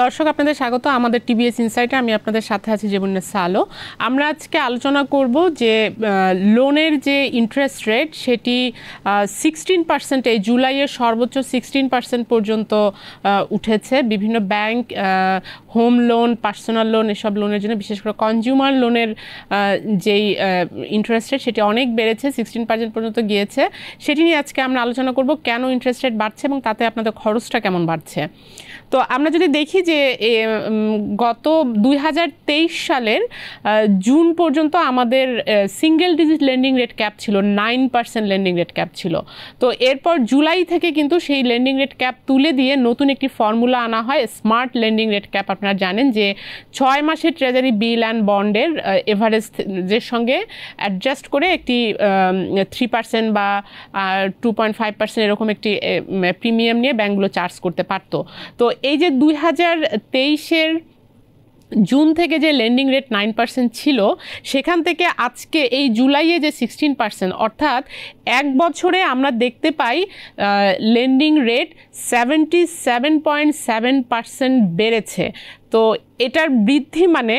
দর্শক আপনাদের স্বাগত আমাদের টিভিএস ইনসাইটে আমি আপনাদের সাথে আছি জীবনের সালো আমরা আজকে আলোচনা করব যে লোনের যে ইন্টারেস্ট রেট সেটি সিক্সটিন পার্সেন্ট এই জুলাইয়ের সর্বোচ্চ সিক্সটিন পার্সেন্ট পর্যন্ত উঠেছে বিভিন্ন bank home loan personal loan এসব লোনের জন্য বিশেষ করে কনজিউমার লোনের যেই ইন্টারেস্ট রেট সেটি অনেক বেড়েছে সিক্সটিন পার্সেন্ট পর্যন্ত গিয়েছে সেটি নিয়ে আজকে আমরা আলোচনা করব কেন ইন্টারেস্ট রেট বাড়ছে এবং তাতে আপনাদের খরচটা কেমন বাড়ছে তো আমরা যদি দেখি যে গত দুই সালের জুন পর্যন্ত আমাদের single digit lending rate cap ছিল nine percent lending rate cap ছিল তো এরপর জুলাই থেকে কিন্তু সেই লেন্ডিং রেট ক্যাপ তুলে দিয়ে নতুন একটি ফর্মুলা আনা হয় স্মার্ট লেন্ডিং রেট ক্যাপ আপনারা জানেন যে ছয় মাসের ট্রেজারি বিল অ্যান্ড বন্ডের এভারেজ যে সঙ্গে অ্যাডজাস্ট করে একটি থ্রি পার্সেন্ট বা টু পয়েন্ট ফাইভ পার্সেন্ট এরকম একটি প্রিমিয়াম নিয়ে ব্যাঙ্কগুলো চার্জ করতে পারতো তো এই যে দুই হাজার হাজার তেইশের জুন থেকে যে লেন্ডিং রেট নাইন পার্সেন্ট ছিল সেখান থেকে আজকে এই জুলাইয়ে যে সিক্সটিন পার্সেন্ট অর্থাৎ এক বছরে আমরা দেখতে পাই lending rate seventy seven point seven percent বেড়েছে তো এটার বৃদ্ধি মানে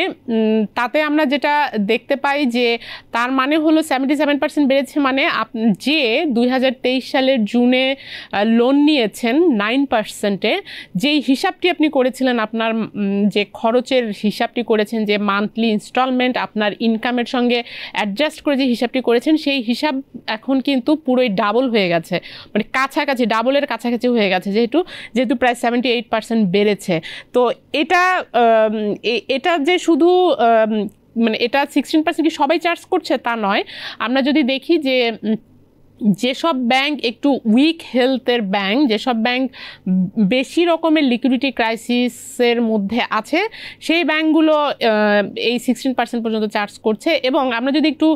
তাতে আমরা যেটা দেখতে পাই যে তার মানে হলো সেভেন্টি সেভেন পার্সেন্ট বেড়েছে মানে আপ যে দুই সালের জুনে লোন নিয়েছেন নাইন পার্সেন্টে যেই হিসাবটি আপনি করেছিলেন আপনার যে খরচের হিসাবটি করেছেন যে মান্থলি ইনস্টলমেন্ট আপনার ইনকামের সঙ্গে অ্যাডজাস্ট করে যে হিসাবটি করেছেন সেই হিসাব এখন কিন্তু পুরোই ডাবল হয়ে গেছে মানে কাছাকাছি ডাবলের কাছাকাছি হয়ে গেছে যেহেতু যেহেতু প্রায় সেভেন্টি এইট পার্সেন্ট বেড়েছে তো এটা এটা যে শুধু মানে এটা সিক্সটিন পার্সেন্ট কি সবাই চার্জ করছে তা নয় আমরা যদি দেখি যে যেসব ব্যাংক একটু উইক হেলথের ব্যাংক যেসব ব্যাংক বেশি রকমের লিকুইডিটি ক্রাইসিসের মধ্যে আছে সেই ব্যাংকগুলো এই সিক্সটিন পার্সেন্ট পর্যন্ত চার্জ করছে এবং আমরা যদি একটু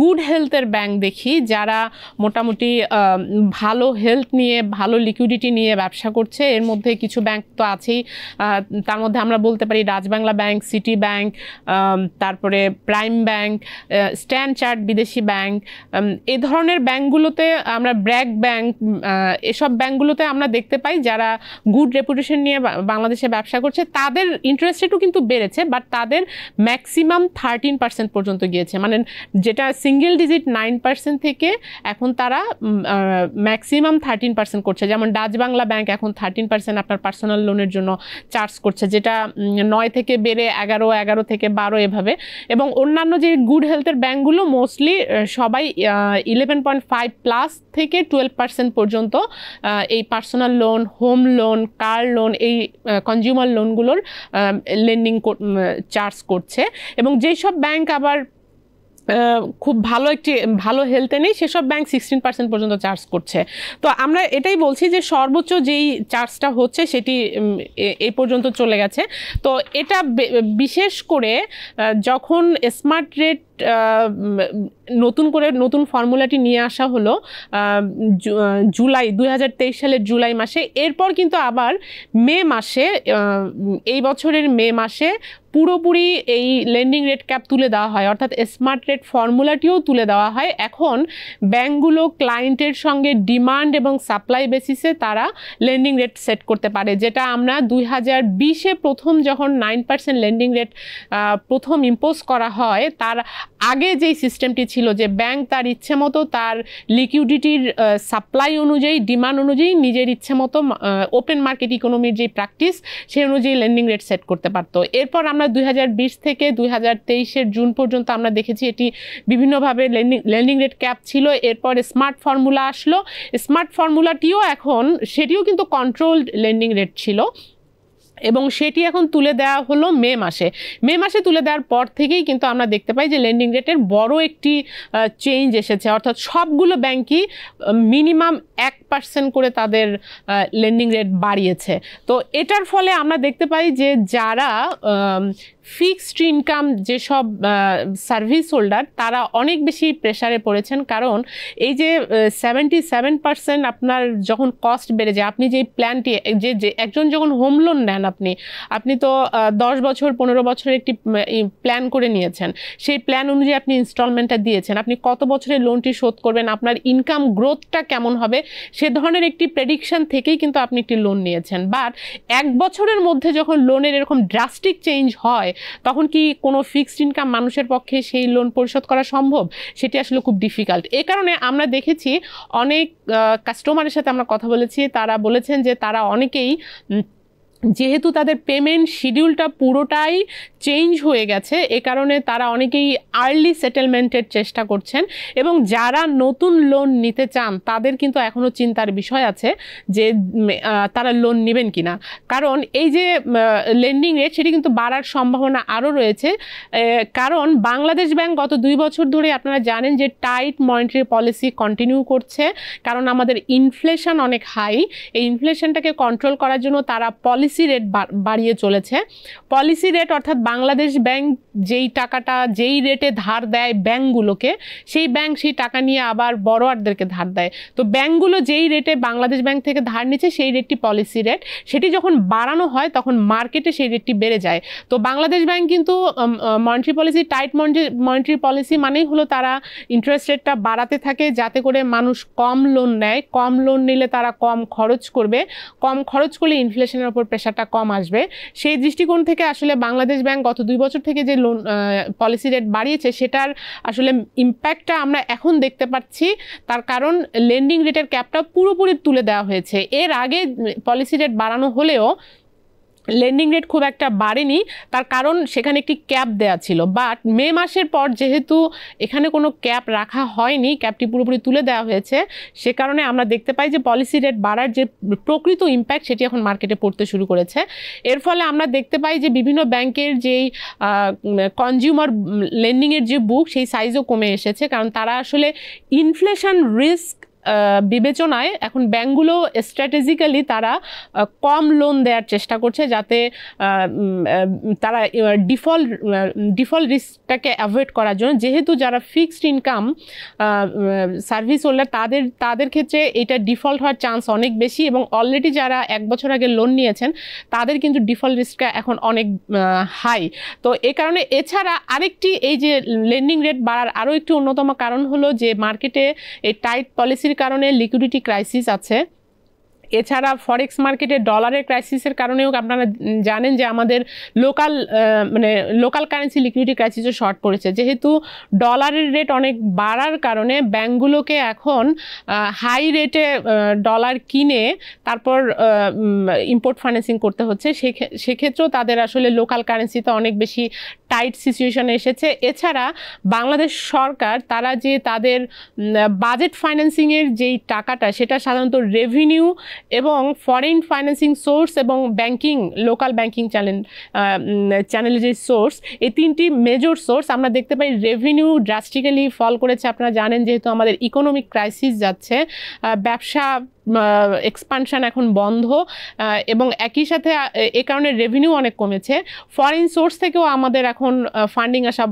গুড হেলথের ব্যাংক দেখি যারা মোটামুটি ভালো হেলথ নিয়ে ভালো লিকুইডিটি নিয়ে ব্যবসা করছে এর মধ্যে কিছু ব্যাংক তো আছেই তার মধ্যে আমরা বলতে পারি রাজবাংলা ব্যাংক সিটি ব্যাংক তারপরে প্রাইম ব্যাংক স্ট্যান্ড চার্ট বিদেশি ব্যাংক এ ধরনের ব্যাংকগুলো ব্যাংকগুলোতে আমরা ব্র্যাক ব্যাংক এসব ব্যাংকগুলোতে আমরা দেখতে পাই যারা গুড রেপুটেশন নিয়ে বাংলাদেশে ব্যবসা করছে তাদের ইন্টারেস্ট রেটও কিন্তু বেড়েছে বাট তাদের ম্যাক্সিমাম থার্টিন পার্সেন্ট পর্যন্ত গিয়েছে মানে যেটা সিঙ্গেল ডিজিট নাইন পার্সেন্ট থেকে এখন তারা ম্যাক্সিমাম থার্টিন পার্সেন্ট করছে যেমন ডাচ বাংলা ব্যাংক এখন থার্টিন পার্সেন্ট আপনার পার্সোনাল লোনের জন্য চার্জ করছে যেটা নয় থেকে বেড়ে এগারো এগারো থেকে বারো এভাবে এবং অন্যান্য যে গুড হেলথের ব্যাংকগুলো মোস্টলি সবাই eleven point five five plus থেকে টুয়েলভ পার্সেন্ট পর্যন্ত এই personal loan home loan car loan এই কনজিউমার লোনগুলোর লেন্ডিং চার্জ করছে এবং যেই সব ব্যাংক আবার খুব ভালো একটি ভালো হেলথে নেই সেসব ব্যাংক সিক্সটিন পার্সেন্ট পর্যন্ত চার্জ করছে তো আমরা এটাই বলছি যে সর্বোচ্চ যেই চার্জটা হচ্ছে সেটি এ পর্যন্ত চলে গেছে তো এটা বিশেষ করে যখন স্মার্ট রেট নতুন করে নতুন ফর্মুলাটি নিয়ে আসা হলো জুলাই দুই সালের জুলাই মাসে এরপর কিন্তু আবার মে মাসে এই বছরের মে মাসে পুরোপুরি এই লেন্ডিং রেট ক্যাপ তুলে দেওয়া হয় অর্থাৎ স্মার্ট রেট ফর্মুলাটিও তুলে দেওয়া হয় এখন ব্যাঙ্কগুলো ক্লায়েন্টের সঙ্গে ডিমান্ড এবং সাপ্লাই বেসিসে তারা লেন্ডিং রেট সেট করতে পারে যেটা আমরা দুই হাজার বিশে প্রথম যখন নাইন পার্সেন্ট লেন্ডিং রেট প্রথম ইম্পোজ করা হয় তার আগে যেই সিস্টেমটি ছিল যে ব্যাংক তার ইচ্ছে মতো তার লিকুইডিটির সাপ্লাই অনুযায়ী ডিমান্ড অনুযায়ী নিজের ইচ্ছে মতো ওপেন মার্কেট ইকোনমির যে প্র্যাকটিস সেই অনুযায়ী লেন্ডিং রেট সেট করতে পারত এরপর আমরা দুই থেকে দুই হাজার জুন পর্যন্ত আমরা দেখেছি এটি বিভিন্নভাবে লেন্ডিং লেন্ডিং রেট ক্যাপ ছিল এরপর স্মার্ট ফর্মুলা আসলো স্মার্ট ফর্মুলাটিও এখন সেটিও কিন্তু কন্ট্রোলড লেন্ডিং রেট ছিল এবং সেটি এখন তুলে দেওয়া হলো মে মাসে মে মাসে তুলে দেওয়ার পর থেকেই কিন্তু আমরা দেখতে পাই যে লেন্ডিং রেটের বড় একটি চেঞ্জ এসেছে অর্থাৎ সবগুলো ব্যাংকই মিনিমাম এক পার্সেন্ট করে তাদের লেন্ডিং রেট বাড়িয়েছে তো এটার ফলে আমরা দেখতে পাই যে যারা ফিক্সড ইনকাম যেসব সার্ভিস হোল্ডার তারা অনেক বেশি প্রেশারে পড়েছেন কারণ এই যে সেভেন্টি সেভেন পার্সেন্ট আপনার যখন কস্ট বেড়ে যায় আপনি যে প্ল্যানটি যে যে একজন যখন হোম লোন নেন আপনি আপনি তো দশ বছর পনেরো বছর একটি প্ল্যান করে নিয়েছেন সেই প্ল্যান অনুযায়ী আপনি ইনস্টলমেন্টটা দিয়েছেন আপনি কত বছরের লোনটি শোধ করবেন আপনার ইনকাম গ্রোথটা কেমন হবে সে ধরনের একটি প্রেডিকশান থেকেই কিন্তু আপনি একটি লোন নিয়েছেন বাট এক বছরের মধ্যে যখন লোনের এরকম ড্রাস্টিক চেঞ্জ হয় তখন কি কোনো ফিক্সড ইনকাম মানুষের পক্ষে সেই লোন পরিশোধ করা সম্ভব সেটি আসলে খুব ডিফিকাল্ট এ কারণে আমরা দেখেছি অনেক কাস্টমারের সাথে আমরা কথা বলেছি তারা বলেছেন যে তারা অনেকেই যেহেতু তাদের পেমেন্ট শিডিউলটা পুরোটাই চেঞ্জ হয়ে গেছে এ কারণে তারা অনেকেই আর্লি সেটেলমেন্টের চেষ্টা করছেন এবং যারা নতুন লোন নিতে চান তাদের কিন্তু এখনও চিন্তার বিষয় আছে যে তারা লোন নেবেন কি না কারণ এই যে লেন্ডিং রেট সেটি কিন্তু বাড়ার সম্ভাবনা আরও রয়েছে কারণ বাংলাদেশ ব্যাংক গত দুই বছর ধরে আপনারা জানেন যে টাইট মনিটারি পলিসি কন্টিনিউ করছে কারণ আমাদের ইনফ্লেশন অনেক হাই এই ইনফ্লেশনটাকে কন্ট্রোল করার জন্য তারা পলিসি পলিসি রেট বাড়িয়ে চলেছে পলিসি রেট অর্থাৎ বাংলাদেশ ব্যাংক যেই টাকাটা যেই রেটে ধার দেয় ব্যাঙ্কগুলোকে সেই ব্যাঙ্ক সেই টাকা নিয়ে আবার বড়োয়ারদেরকে ধার দেয় তো ব্যাঙ্কগুলো যেই রেটে বাংলাদেশ ব্যাংক থেকে ধার নিচ্ছে সেই রেটটি পলিসি রেট সেটি যখন বাড়ানো হয় তখন মার্কেটে সেই রেটটি বেড়ে যায় তো বাংলাদেশ ব্যাংক কিন্তু monetary policy tight monetary policy মানেই হলো তারা ইন্টারেস্ট রেটটা বাড়াতে থাকে যাতে করে মানুষ কম লোন নেয় কম লোন নিলে তারা কম খরচ করবে কম খরচ করলে ইনফ্লেশনের ওপর প্রেশারটা কম আসবে সেই দৃষ্টিকোণ থেকে আসলে বাংলাদেশ ব্যাংক গত দুই বছর থেকে যে লোন লোন পলিসি রেট বাড়িয়েছে সেটার আসলে ইম্প্যাক্টটা আমরা এখন দেখতে পাচ্ছি তার কারণ লেন্ডিং রেটের ক্যাপটা পুরোপুরি তুলে দেওয়া হয়েছে এর আগে পলিসি রেট বাড়ানো হলেও লেন্ডিং রেট খুব একটা বাড়েনি তার কারণ সেখানে একটি ক্যাপ দেয়া ছিল বাট মে মাসের পর যেহেতু এখানে কোনো ক্যাপ রাখা হয়নি ক্যাপটি পুরোপুরি তুলে দেওয়া হয়েছে সে কারণে আমরা দেখতে পাই যে পলিসি রেট বাড়ার যে প্রকৃত ইম্প্যাক্ট সেটি এখন মার্কেটে পড়তে শুরু করেছে এর ফলে আমরা দেখতে পাই যে বিভিন্ন ব্যাংকের যেই কনজিউমার লেন্ডিংয়ের যে বুক সেই সাইজও কমে এসেছে কারণ তারা আসলে ইনফ্লেশন রিস্ক বিবেচনায় এখন ব্যাঙ্কগুলো স্ট্র্যাটেজিক্যালি তারা কম লোন দেওয়ার চেষ্টা করছে যাতে তারা ডিফল্ট ডিফল্ট রিস্কটাকে অ্যাভয়েড করার জন্য যেহেতু যারা ফিক্সড ইনকাম সার্ভিস হোল্ডার তাদের তাদের ক্ষেত্রে এটা ডিফল্ট হওয়ার চান্স অনেক বেশি এবং অলরেডি যারা এক বছর আগে লোন নিয়েছেন তাদের কিন্তু ডিফল্ট রিস্কটা এখন অনেক হাই তো এ কারণে এছাড়া আরেকটি এই যে লেন্ডিং রেট বাড়ার আরও একটি অন্যতম কারণ হলো যে মার্কেটে এই টাইট পলিসির কারণে লিকুইডিটি ক্রাইসিস আছে এছাড়া ফরেক্স মার্কেটে ডলারের ক্রাইসিসের কারণেও আপনারা জানেন যে আমাদের লোকাল মানে লোকাল কারেন্সি লিকুইডিটি ক্রাইসিসও শর্ট পড়েছে যেহেতু ডলারের রেট অনেক বাড়ার কারণে ব্যাঙ্কগুলোকে এখন হাই রেটে ডলার কিনে তারপর ইম্পোর্ট ফাইন্যান্সিং করতে হচ্ছে সেক্ষেত্রেও তাদের আসলে লোকাল কারেন্সিতে অনেক বেশি টাইট সিচুয়েশনে এসেছে এছাড়া বাংলাদেশ সরকার তারা যে তাদের বাজেট ফাইন্যান্সিংয়ের যেই টাকাটা সেটা সাধারণত রেভিনিউ এবং ফরেন ফাইন্যান্সিং সোর্স এবং ব্যাংকিং লোকাল ব্যাংকিং চ্যানেল চ্যানেলের যে সোর্স এই তিনটি মেজর সোর্স আমরা দেখতে পাই রেভিনিউ ড্রাস্টিক্যালি ফল করেছে আপনারা জানেন যেহেতু আমাদের ইকোনমিক ক্রাইসিস যাচ্ছে ব্যবসা এক্সপানশান এখন বন্ধ এবং একই সাথে এ কারণে রেভিনিউ অনেক কমেছে ফরেন সোর্স থেকেও আমাদের এখন ফান্ডিং আসা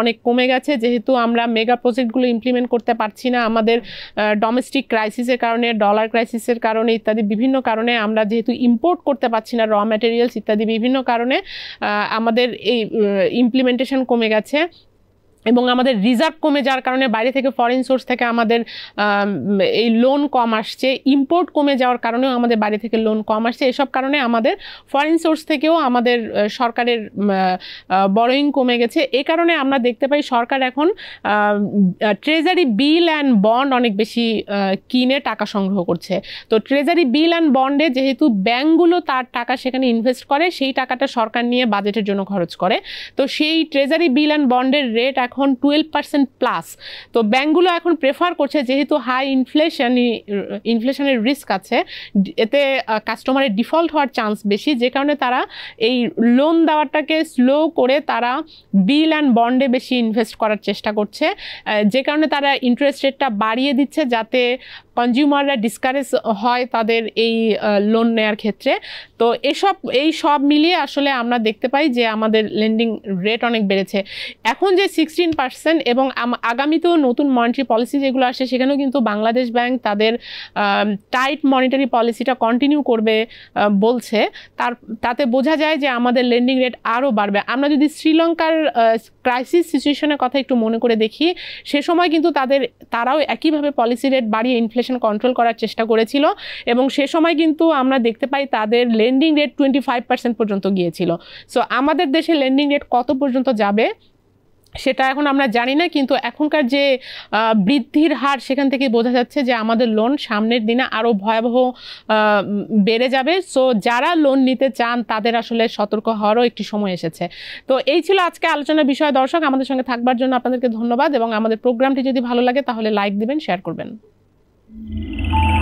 অনেক কমে গেছে যেহেতু আমরা মেগা প্রজেক্টগুলো ইমপ্লিমেন্ট করতে পারছি না আমাদের ডোমেস্টিক ক্রাইসিসের কারণে ডলার ক্রাইসিসের কারণে ইত্যাদি বিভিন্ন কারণে আমরা যেহেতু ইম্পোর্ট করতে পারছি না র ম্যাটেরিয়ালস ইত্যাদি বিভিন্ন কারণে আমাদের এই ইমপ্লিমেন্টেশন কমে গেছে এবং আমাদের রিজার্ভ কমে যাওয়ার কারণে বাইরে থেকে ফরেন সোর্স থেকে আমাদের এই লোন কম আসছে ইম্পোর্ট কমে যাওয়ার কারণেও আমাদের বাইরে থেকে লোন কম আসছে এসব কারণে আমাদের ফরেন সোর্স থেকেও আমাদের সরকারের বড়োয়িং কমে গেছে এ কারণে আমরা দেখতে পাই সরকার এখন ট্রেজারি বিল অ্যান্ড বন্ড অনেক বেশি কিনে টাকা সংগ্রহ করছে তো ট্রেজারি বিল অ্যান্ড বন্ডে যেহেতু ব্যাঙ্কগুলো তার টাকা সেখানে ইনভেস্ট করে সেই টাকাটা সরকার নিয়ে বাজেটের জন্য খরচ করে তো সেই ট্রেজারি বিল অ্যান্ড বন্ডের রেট এখন এখন টুয়েলভ পার্সেন্ট প্লাস তো ব্যাঙ্কগুলো এখন প্রেফার করছে যেহেতু হাই ইনফ্লেশন ইনফ্লেশনের রিস্ক আছে এতে কাস্টমারের ডিফল্ট হওয়ার চান্স বেশি যে কারণে তারা এই লোন দেওয়াটাকে স্লো করে তারা বিল অ্যান্ড বন্ডে বেশি ইনভেস্ট করার চেষ্টা করছে যে কারণে তারা ইন্টারেস্ট রেটটা বাড়িয়ে দিচ্ছে যাতে কনজিউমাররা ডিসকারেজ হয় তাদের এই লোন নেয়ার ক্ষেত্রে তো এসব এই সব মিলিয়ে আসলে আমরা দেখতে পাই যে আমাদের লেন্ডিং রেট অনেক বেড়েছে এখন যে সিক্সটিন পার্সেন্ট এবং আগামীতেও নতুন মনিটারি পলিসি যেগুলো আসে সেখানেও কিন্তু বাংলাদেশ ব্যাংক তাদের টাইট মনিটারি পলিসিটা কন্টিনিউ করবে বলছে তার তাতে বোঝা যায় যে আমাদের লেন্ডিং রেট আরও বাড়বে আমরা যদি শ্রীলঙ্কার ক্রাইসিস সিচুয়েশনের কথা একটু মনে করে দেখি সে সময় কিন্তু তাদের তারাও একইভাবে পলিসি রেট বাড়িয়ে ইনফ্লেশন ইনফ্লেশন কন্ট্রোল করার চেষ্টা করেছিল এবং সে সময় কিন্তু আমরা দেখতে পাই তাদের lending rate twenty five percent পর্যন্ত গিয়েছিল সো আমাদের দেশে লেন্ডিং রেট কত পর্যন্ত যাবে সেটা এখন আমরা জানি না কিন্তু এখনকার যে বৃদ্ধির হার সেখান থেকে বোঝা যাচ্ছে যে আমাদের লোন সামনের দিনে আরও ভয়াবহ বেড়ে যাবে সো যারা লোন নিতে চান তাদের আসলে সতর্ক হওয়ারও একটি সময় এসেছে তো এই ছিল আজকে আলোচনার বিষয় দর্শক আমাদের সঙ্গে থাকবার জন্য আপনাদেরকে ধন্যবাদ এবং আমাদের প্রোগ্রামটি যদি ভালো লাগে তাহলে লাইক দিবেন শেয়ার করবেন Música